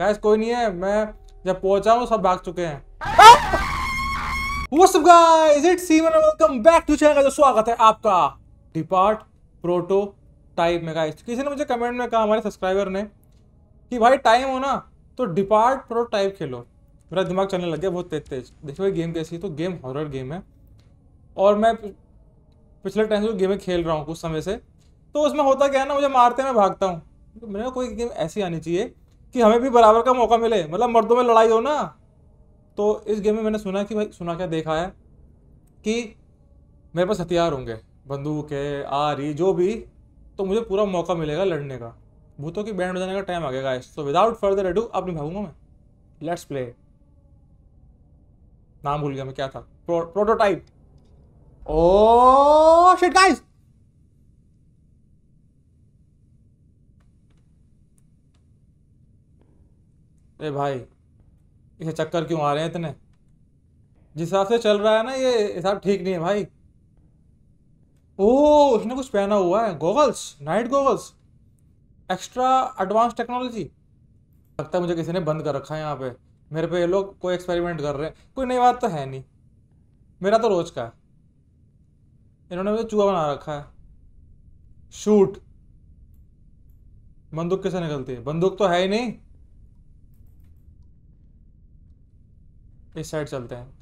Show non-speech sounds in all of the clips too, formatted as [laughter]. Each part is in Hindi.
गैस कोई नहीं है मैं जब पहुंचा हूँ सब भाग चुके हैं वेलकम बैक टू चैनल स्वागत है आपका डिपार्ट प्रोटो टाइप में गाइस किसी ने मुझे कमेंट में कहा हमारे सब्सक्राइबर ने कि भाई टाइम हो ना तो डिपार्ट प्रो टाइप खेलो मेरा दिमाग चलने लग गया बहुत तेज तेज देखिए भाई गेम कैसी है तो गेम हॉरर गेम है और मैं पिछले टाइम से गेमें तो खेल रहा हूँ कुछ समय से तो उसमें होता क्या है ना मुझे मारते मैं भागता हूँ तो मेरे को कोई गेम ऐसी आनी चाहिए कि हमें भी बराबर का मौका मिले मतलब मर्दों में लड़ाई हो ना तो इस गेम में मैंने सुना कि भाई सुना क्या देखा है कि मेरे पास हथियार होंगे बंदूक है आरी जो भी तो मुझे पूरा मौका मिलेगा लड़ने का भूतों की बैंड बजाने का टाइम आ गया सो विदाउट फर्दर एडू अब निभाऊंगा मैं लेट्स प्ले नाम भूल गया मैं क्या था pro, prototype oh shit guys ए भाई इसे चक्कर क्यों आ रहे हैं इतने जिस हिसाब से चल रहा है ना ये हिसाब ठीक नहीं है भाई ओह उसने कुछ पहना हुआ है goggles night goggles extra advance technology लगता है मुझे किसी ने बंद कर रखा है यहाँ पे मेरे पे ये लोग कोई एक्सपेरिमेंट कर रहे हैं कोई नई बात तो है नहीं मेरा तो रोज का है इन्होंने मुझे चूहा बना रखा है शूट बंदूक कैसे निकलती है बंदूक तो है ही नहीं इस साइड चलते हैं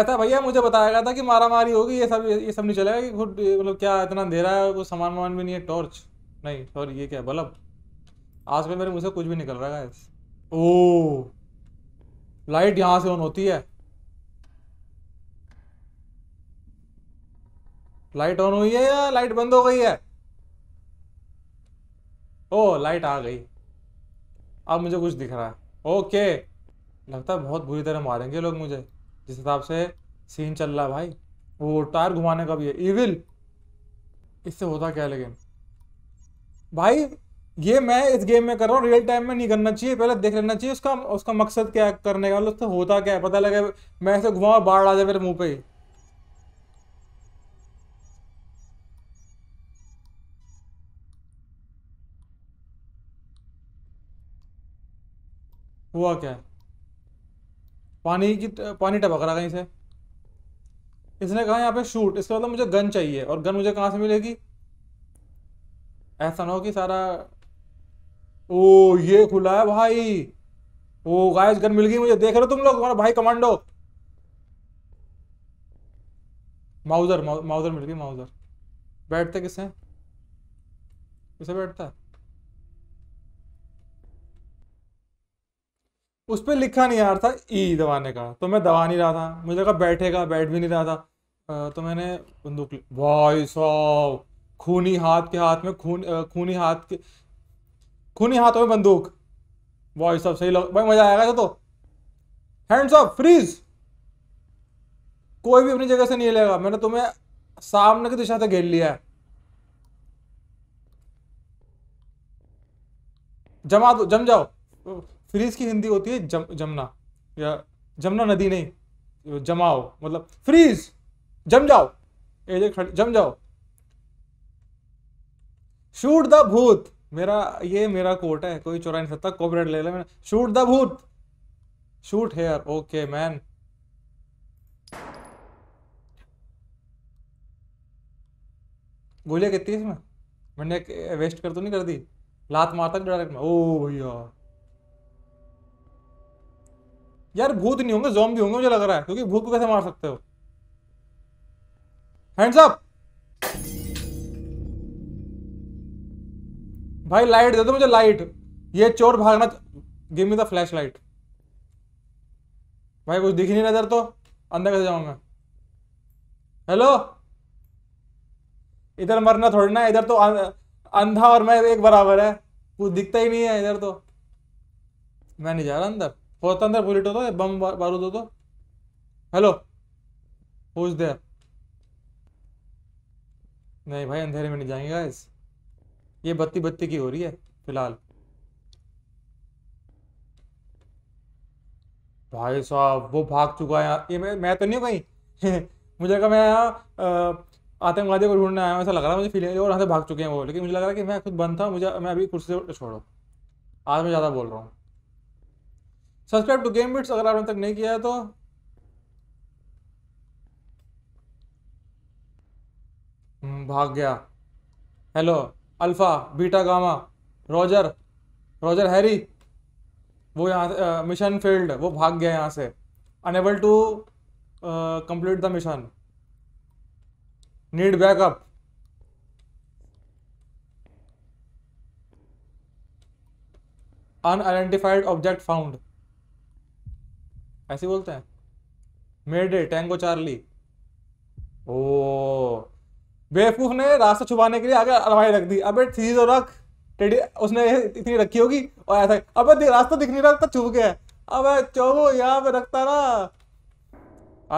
ऐसा भैया मुझे बताया गया था कि मारा मारी होगी ये सब ये सब नहीं चलेगा कि खुद मतलब क्या इतना दे रहा है कुछ सामान वामान भी नहीं है टॉर्च नहीं सॉरी ये क्या बल्ब आज में मेरे मुझसे कुछ भी निकल रहा है ओ लाइट यहाँ से ऑन होती है लाइट ऑन हुई है या लाइट बंद हो गई है ओ लाइट आ गई अब मुझे कुछ दिख रहा है ओके लगता है बहुत बुरी तरह मारेंगे लोग मुझे जिस हिसाब से सीन चल रहा है भाई वो टायर घुमाने का भी है इविल इससे होता क्या लेकिन भाई ये मैं इस गेम में कर रहा हूँ रियल टाइम में नहीं करना चाहिए पहले देख लेना चाहिए उसका उसका मकसद क्या करने का उससे मतलब होता क्या है पता लगे मैं ऐसे घुमाऊ बाढ़ आ जाए मेरे मुँह पे ही हुआ क्या है पानी की पानी टपक रहा कहीं से इसने कहा यहाँ पे शूट इसका मतलब मुझे गन चाहिए और गन मुझे कहाँ से मिलेगी ऐसा ना हो कि सारा ओ ये खुला है भाई ओ गायज गन मिल गई मुझे देख रहे हो तुम लोग तुम्हारा भाई कमांडो माउजर माउजर मिल गई माउजर बैठते किससे किसे बैठता है उस पर लिखा नहीं यार था ई दबाने का तो मैं दबा नहीं रहा था मुझे लगा बैठेगा बैठ भी नहीं रहा था तो मैंने बंदूक भाई साहब खूनी हाथ के हाथ में खून खूनी हाथ के खूनी हाथों में बंदूक वॉइस ऑफ सही लग भाई मज़ा आएगा तो हैंड्स ऑफ फ्रीज कोई भी अपनी जगह से नहीं लेगा मैंने तुम्हें सामने की दिशा से घेर लिया है जमा दो जम जाओ फ्रीज की हिंदी होती है जम, जमना या जमना नदी नहीं जमाओ मतलब फ्रीज जम जाओ एज जम जाओ शूट द भूत मेरा ये मेरा कोट है कोई चोरा नहीं सकता कॉपरेट ले लेना शूट द भूत शूट हेयर ओके मैन गोलियां कितनी इसमें मैंने वेस्ट कर तो नहीं कर दी लात मारता डायरेक्ट में ओ भैया यार भूत नहीं होंगे जॉम्बी होंगे मुझे लग रहा है क्योंकि भूत को कैसे मार सकते हो हैंड्स अप भाई लाइट दे दो मुझे लाइट ये चोर भागना give me the flash light भाई कुछ दिख नहीं नजर तो अंदर कैसे जाऊंगा हेलो इधर मरना थोड़ी ना इधर तो अं- अंधा और मैं एक बराबर है कुछ दिखता ही नहीं है इधर तो मैं नहीं जा रहा अंदर પોતાંદર બુલેટ बम बारूद हो तो हेलो पूछ दे नहीं भाई अंधेरे में नहीं जाएंगे गाइस ये बत्ती बत्ती की हो रही है फिलहाल भाई साहब वो भाग चुका है ये मैं मैं तो नहीं हूँ कहीं [laughs] मुझे लगा मैं यहाँ आतंकवादी को ढूंढने आया ऐसा लग रहा है मुझे फीलिंग और यहाँ से भाग चुके हैं वो लेकिन मुझे लग रहा है कि मैं खुद बंद था मुझे मैं अभी कुर्सी से छोड़ो आज मैं ज़्यादा बोल रहा हूँ सब्सक्राइब टू गेम बिट्स अगर आपने तक नहीं किया है तो हम्म, भाग गया hello alpha beta gamma roger roger Harry वो यहाँ मिशन फील्ड वो भाग गया यहाँ से unable to complete the mission need backup unidentified object found ऐसे बोलते हैं मेडे टैंगो चार्ली ओ बेवकूफ ने रास्ता छुपाने के लिए आगे अलमारी रख दी अबे थी तो रख टेडी उसने इतनी रखी होगी और ऐसा अबे दि, रास्ता दिख नहीं रहा तो छुप गया अबे चौबो यहाँ पे रखता ना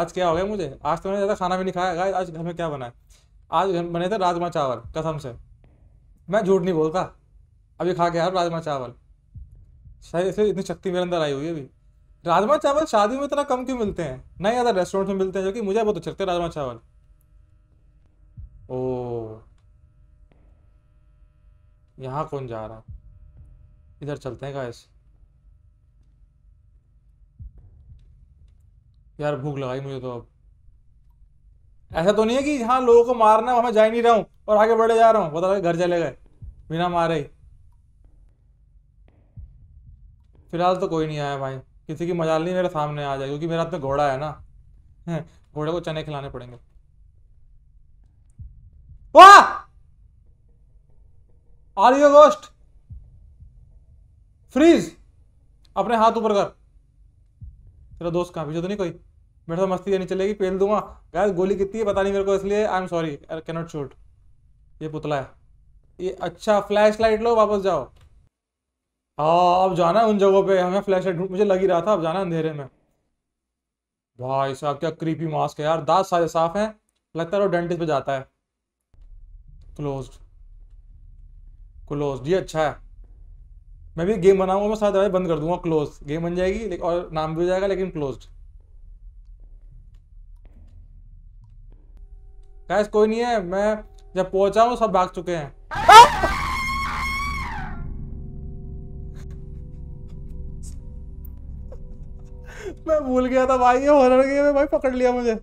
आज क्या हो गया मुझे आज तो मैंने ज़्यादा खाना भी नहीं खाया गाइस आज घर में क्या बना है आज घर बने थे राजमा चावल कसम से मैं झूठ नहीं बोलता अभी खा के यार राजमा चावल शायद इतनी शक्ति मेरे अंदर आई हुई है अभी राजमा चावल शादी में इतना कम क्यों मिलते हैं ना ज़्यादा रेस्टोरेंट में मिलते हैं जो कि मुझे बहुत अच्छे लगते हैं राजमा चावल ओ यहाँ कौन जा रहा इधर चलते हैं गाइस यार भूख लगाई मुझे तो अब ऐसा तो नहीं है कि यहाँ लोगों को मारना है जा ही नहीं रहा हूँ और आगे बढ़े जा रहा हूँ बता रहे घर चले गए बिना मारे फिलहाल तो कोई नहीं आया भाई किसी की मजाल नहीं मेरे सामने आ जाए क्योंकि मेरे हाथ में घोड़ा है ना घोड़े को चने खिलाने पड़ेंगे आर यू गोस्ट फ्रीज अपने हाथ ऊपर कर तेरा दोस्त कहाँ पीछे तो नहीं कोई मेरे साथ मस्ती करनी चलेगी पेल दूंगा गैस गोली कितनी है पता नहीं मेरे को इसलिए I am sorry I cannot shoot ये पुतला है ये अच्छा फ्लैश लाइट लो वापस जाओ हाँ अब जाना है उन जगहों पे हमें फ्लैश लाइट मुझे लग ही रहा था अब जाना अंधेरे में भाई साहब क्या क्रीपी मास्क है यार दांत सारे साफ हैं लगता है वो डेंटिस्ट पे जाता है क्लोज क्लोज ये अच्छा है मैं भी गेम बनाऊंगा मैं सारे बंद कर दूंगा क्लोज गेम बन जाएगी और नाम भी हो जाएगा लेकिन क्लोज कोई नहीं है मैं जब पहुंचा हूँ सब भाग चुके हैं मैं भूल गया था भाई ये हॉरर गेम है भाई पकड़ लिया मुझे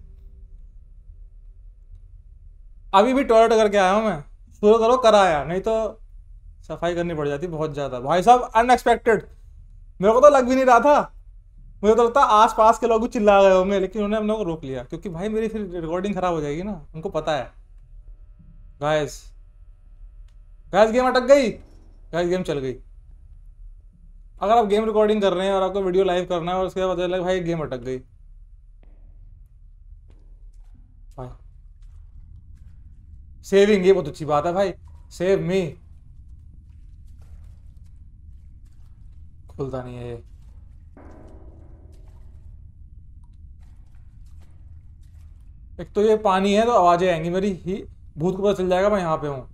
अभी भी टॉयलेट करके आया हूँ मैं शुरू करो कराया नहीं तो सफाई करनी पड़ जाती बहुत ज़्यादा भाई साहब अनएक्सपेक्टेड मेरे को तो लग भी नहीं रहा था मुझे तो लगता आस पास के लोग चिल्ला गए होंगे लेकिन उन्होंने हम लोग को रोक लिया क्योंकि भाई मेरी फिर रिकॉर्डिंग खराब हो जाएगी ना उनको पता है गाइस गाइस गेम अटक गई गाइस गेम चल गई अगर आप गेम रिकॉर्डिंग कर रहे हैं और आपको वीडियो लाइव करना है और उसके बाद पता चला भाई गेम अटक गई सेविंग ये बहुत अच्छी बात है भाई सेव मी खुलता नहीं है ये एक तो ये पानी है तो आवाज़ें आएंगी मेरी ही भूत को पता चल जाएगा मैं यहाँ पे हूँ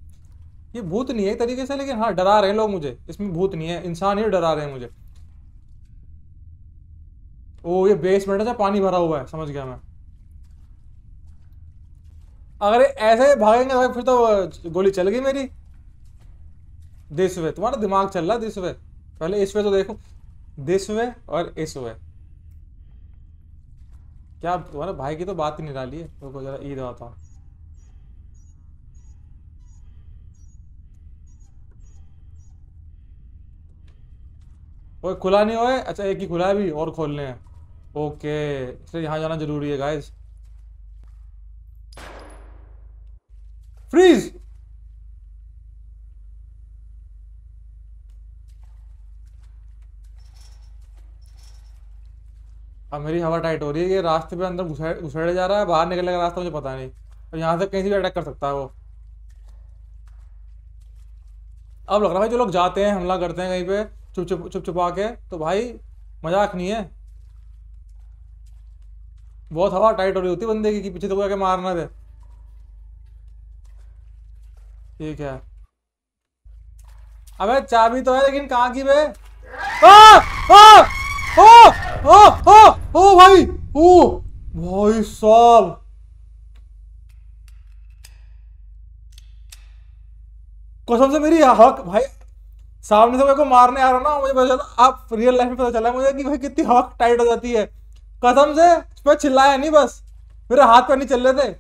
ये भूत नहीं है एक तरीके से लेकिन हाँ डरा रहे हैं लोग मुझे इसमें भूत नहीं है इंसान ही डरा रहे हैं मुझे ओ ये बेसमेंट है अच्छा, पानी भरा हुआ है समझ गया मैं अगर ऐसे भागेंगे तो फिर तो गोली चल गई मेरी दिस वे तुम्हारा दिमाग चल रहा है दिस वे पहले इस वे तो देखो दिस वे और इस वे क्या तुम्हारे भाई की तो बात ही नहीं डाली है तो जरा ईद आता हूँ ओए खुला नहीं ओए अच्छा एक ही खुला है भी और खोलने हैं ओके इसलिए यहाँ जाना जरूरी है गाइस फ्रीज अब मेरी हवा टाइट हो रही है ये रास्ते पे अंदर घुसड़े जा रहा है बाहर निकलने का रास्ता मुझे पता नहीं और यहाँ से कहीं से भी अटैक कर सकता है वो अब लग रहा है भाई जो लोग जाते हैं हमला करते हैं कहीं पे चुप चुप चुप चुपा के तो भाई मजाक नहीं है बहुत हवा टाइट हो रही होती बंदे की पीछे तो क्या मारना थे ठीक है अबे चाबी तो है लेकिन कहा की बे भाई ओ भाई साहब कसम से मेरी हक भाई सामने से मेरे को मारने आ रहा ना मुझे पता आप रियल लाइफ में पता चला मुझे कि भाई कितनी हॉक टाइट हो जाती है कसम से मैं चिल्लाया नहीं बस मेरे हाथ पर नहीं चल रहे थे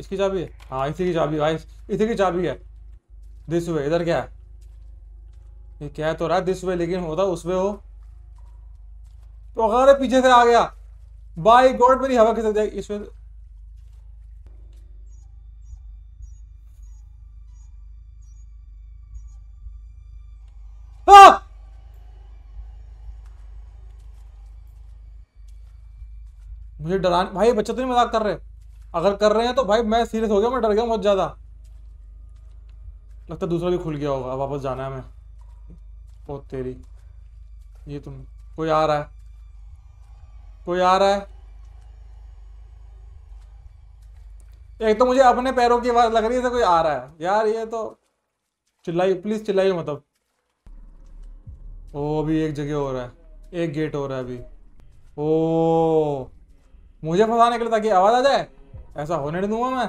इसकी चाबी है हाँ इसी की चाबी भाई हाँ, इसी की चाबी है दिस वे इधर क्या है ये क्या है तो रहा दिस वे लेकिन होता उस वे हो तो अगर पीछे से आ गया बाई गॉड मेरी हवा खिसक जाएगी इस वे मुझे डरा भाई बच्चे तो नहीं मजाक कर रहे अगर कर रहे हैं तो भाई मैं सीरियस हो गया मैं डर गया बहुत ज़्यादा लगता दूसरा भी खुल गया होगा वापस जाना है मैं बहुत तेरी ये तुम कोई आ रहा है कोई आ रहा है एक तो मुझे अपने पैरों की आवाज़ लग रही है कोई आ रहा है यार ये तो चिल्लाई प्लीज़ चिल्लाई मतलब ओ अभी एक जगह हो रहा है एक गेट हो रहा है अभी ओ मुझे फंसाने के लिए ताकि आवाज आ जाए ऐसा होने नहीं दूंगा मैं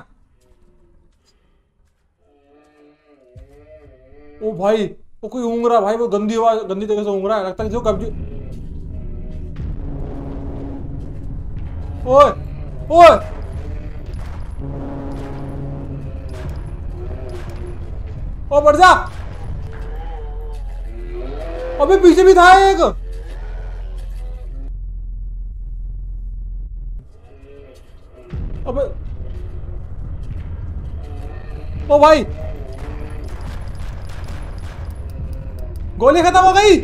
ओ भाई वो कोई ऊंग रहा भाई वो गंदी आवाज गंदी तरीके से ऊंग रहा है लगता है जो कब्जी ओए ओए ओ बढ़ जा अबे पीछे भी था एक ओ भाई गोली खत्म हो गई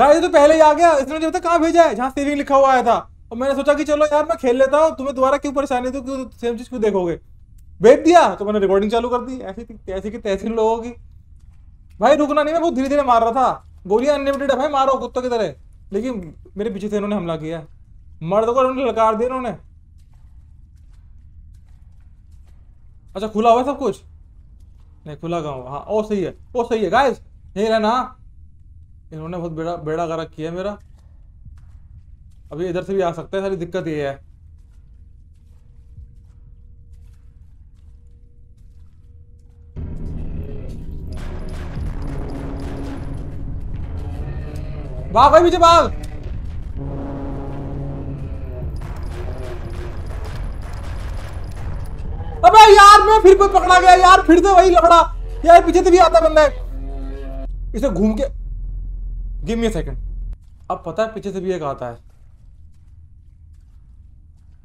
गाड़ी तो पहले ही आ गया इसने मुझे कहाँ भेजा है जहां सेविंग लिखा हुआ आया था और मैंने सोचा कि चलो यार मैं खेल लेता हूँ तुम्हें दोबारा क्यों परेशानी तो क्यों सेम चीज़ क्यों देखोगे भेज दिया तो मैंने रिकॉर्डिंग चालू कर दी ऐसी ऐसी की तैसी लोगों की भाई रुकना नहीं मैं बहुत धीरे धीरे मार रहा था गोलियां अनलिमिटेड है भाई मारो कुत्तों की तरह लेकिन मेरे पीछे से इन्होंने हमला किया मर्द को ललकार दी उन्होंने अच्छा खुला हुआ सब कुछ नहीं खुला गाँव हाँ ओ सही है ओ सही है गाइस यही रहना इन्होंने बहुत बेड़ा बेड़ा गर्क किया मेरा अभी इधर से भी आ सकता है सारी दिक्कत ये है भाग भाई पीछे भाग अबे यार मैं फिर कोई पकड़ा गया यार फिर से वही लफड़ा यार पीछे से भी आता बंदा इसे घूम के गिव मी सेकंड अब पता है पीछे से भी एक आता है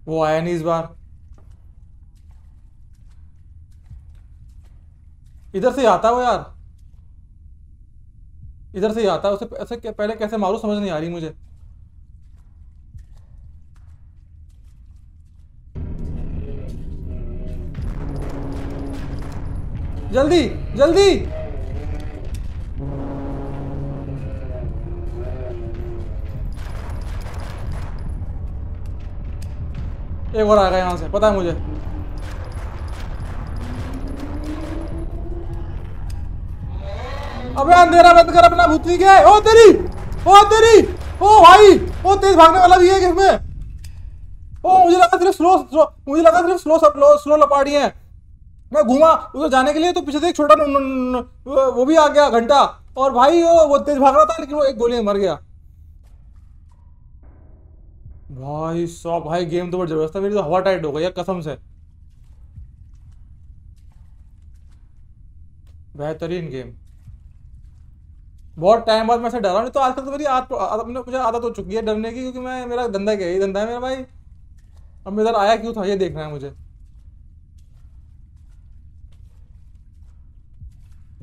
वो आया नहीं इस बार इधर से आता है वो यार इधर से आता है उसे ऐसे पहले कैसे मारू समझ नहीं आ रही मुझे जल्दी जल्दी एक और आएगा यहां से पता है मुझे अबे अंधेरा बंद कर अपना भूतनी क्या ओ तेरी ओ तेरी ओ भाई ओ तेज भागने वाला भी है इसमें ओ मुझे लगा सिर्फ स्लो, स्लो मुझे लगा सिर्फ स्लो स्लो स्लो लपाड़ी है मैं घूमा उधर जाने के लिए तो पीछे से एक छोटा वो भी आ गया घंटा और भाई वो वो तेज भाग रहा था लेकिन वो एक गोली में मर गया भाई साहब भाई गेम तो बड़ी जबरदस्त है मेरी तो हवा टाइट हो गई है कसम से बेहतरीन गेम बहुत टाइम बाद मैं डर डरा नहीं तो आजकल तो मेरी मुझे आदत हो चुकी है डरने की क्योंकि मैं मेरा धंधा क्या ही धंधा है मेरा भाई अब मैं इधर आया क्यों था ये देखना है मुझे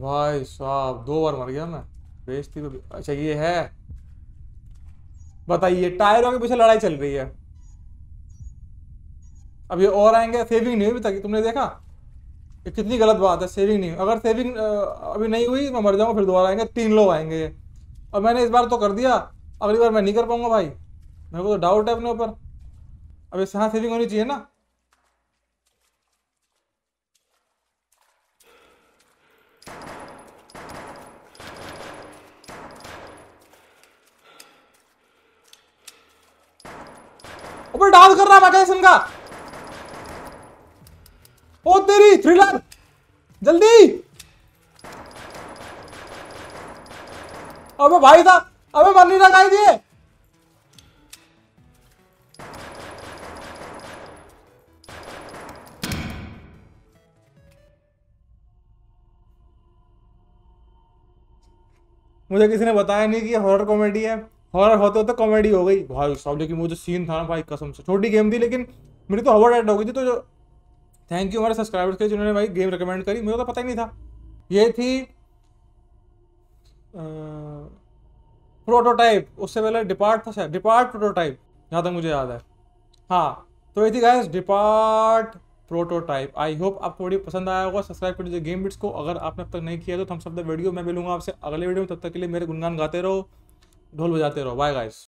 भाई साहब दो बार मर गया मैं बेचती तो अच्छा ये है बताइए टायरों के पीछे लड़ाई चल रही है अब ये और आएंगे सेविंग नहीं हुई तक तुमने देखा ये कितनी गलत बात है सेविंग नहीं अगर सेविंग अभी नहीं हुई मैं मर जाऊंगा फिर दोबारा आएंगे तीन लोग आएंगे और मैंने इस बार तो कर दिया अगली बार मैं नहीं कर पाऊंगा भाई मेरे को तो डाउट है अपने ऊपर अब इससे सेविंग होनी चाहिए ना ऊपर डांस कर रहा है का ओ तेरी थ्रिलर जल्दी अबे भाई था अबे मन नहीं रहा दिए मुझे किसी ने बताया नहीं कि हॉरर कॉमेडी है हॉरर होते होते कॉमेडी हो गई भाई साहब लेकिन वो जो सीन था ना भाई कसम से छोटी गेम थी लेकिन मेरी तो हवा डेट हो गई थी तो जो थैंक यू हमारे सब्सक्राइबर्स के जिन्होंने भाई गेम रिकमेंड करी मुझे तो पता ही नहीं था ये थी प्रोटोटाइप उससे पहले डिपार्ट था शायद डिपार्ट प्रोटोटाइप जहाँ तक मुझे याद है हाँ तो ये थी guys depart prototype I hope आपको वीडियो पसंद आया होगा सब्सक्राइब कर दीजिए गेम बिट्स को अगर आपने अब तक नहीं किया तो थम्स अप द वीडियो मैं मिलूंगा आपसे अगले वीडियो में तब तक के लिए मेरे गुणगान गाते रहो ढोल बजाते रहो बाय गाइस